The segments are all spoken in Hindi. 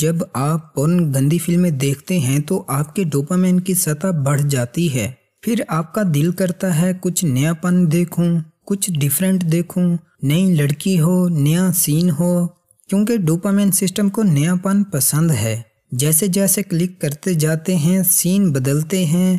जब आप पोर्न गंदी फिल्में देखते हैं तो आपके डोपामाइन की सतह बढ़ जाती है फिर आपका दिल करता है कुछ नयापन देखूं, कुछ डिफरेंट देखूं, नई लड़की हो नया सीन हो क्योंकि डोपामाइन सिस्टम को नयापन पसंद है जैसे जैसे क्लिक करते जाते हैं सीन बदलते हैं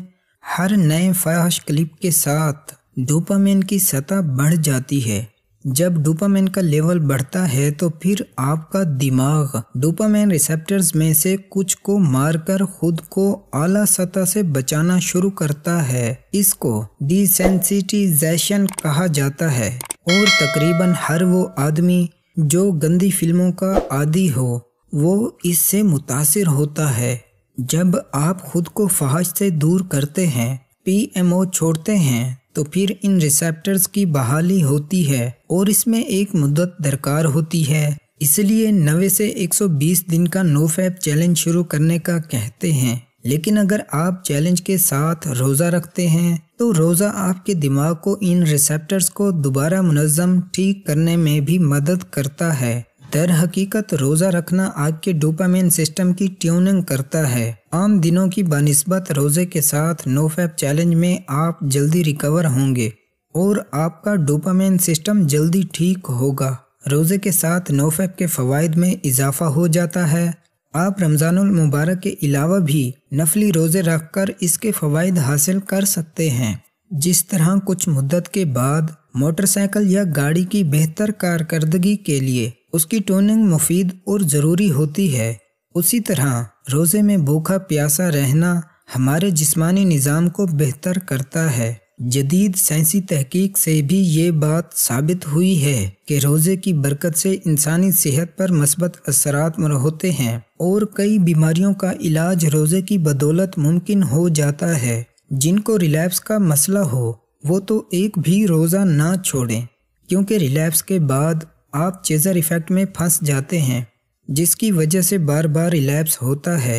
हर नए फाश क्लिप के साथ डोपामाइन की सतह बढ़ जाती है जब डोपामाइन का लेवल बढ़ता है तो फिर आपका दिमाग डोपामाइन रिसेप्टर्स में से कुछ को मारकर खुद को आला सतह से बचाना शुरू करता है इसको डिसेंसिटाइजेशन कहा जाता है और तकरीबन हर वो आदमी जो गंदी फिल्मों का आदि हो वो इससे मुतासर होता है जब आप खुद को फहाश से दूर करते हैं पीएमओ छोड़ते हैं तो फिर इन रिसेप्टर्स की बहाली होती है और इसमें एक मुद्दत दरकार होती है इसलिए नवे से 120 दिन का नो फैप चैलेंज शुरू करने का कहते हैं लेकिन अगर आप चैलेंज के साथ रोज़ा रखते हैं तो रोज़ा आपके दिमाग को इन रिसेप्टर्स को दोबारा मुनज़म ठीक करने में भी मदद करता है दर हकीकत रोज़ा रखना आपके डोपामेन सिस्टम की ट्यूनिंग करता है आम दिनों की बनस्बत रोज़े के साथ नोफैप चैलेंज में आप जल्दी रिकवर होंगे और आपका डोपामेन सिस्टम जल्दी ठीक होगा रोज़े के साथ नोफेप के फ़वाद में इजाफा हो जाता है आप रमज़ानुल मुबारक के अलावा भी नफली रोज़े रख कर इसके फ़वाद हासिल कर सकते हैं जिस तरह कुछ मुद्दत के बाद मोटरसाइकिल या गाड़ी की बेहतर कारकर्दगी के लिए उसकी टोनिंग मुफीद और ज़रूरी होती है उसी तरह रोज़े में भूखा प्यासा रहना हमारे जिस्मानी निज़ाम को बेहतर करता है जदीद साइंसी तहकीक से भी ये बात साबित हुई है कि रोज़े की बरकत से इंसानी सेहत पर मस्बत असरात होते हैं और कई बीमारियों का इलाज रोज़े की बदौलत मुमकिन हो जाता है जिनको रिलैप्स का मसला हो वो तो एक भी रोज़ा ना छोड़ें क्योंकि रिलैप्स के बाद आप चेजर इफेक्ट में फंस जाते हैं जिसकी वजह से बार बार रिलैप्स होता है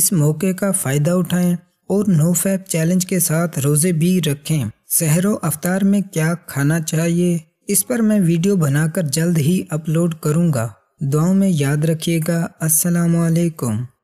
इस मौके का फ़ायदा उठाएं और नो फैप चैलेंज के साथ रोज़े भी रखें सहरों अफ्तार में क्या खाना चाहिए इस पर मैं वीडियो बनाकर जल्द ही अपलोड करूँगा दुआओं में याद रखिएगा असलकम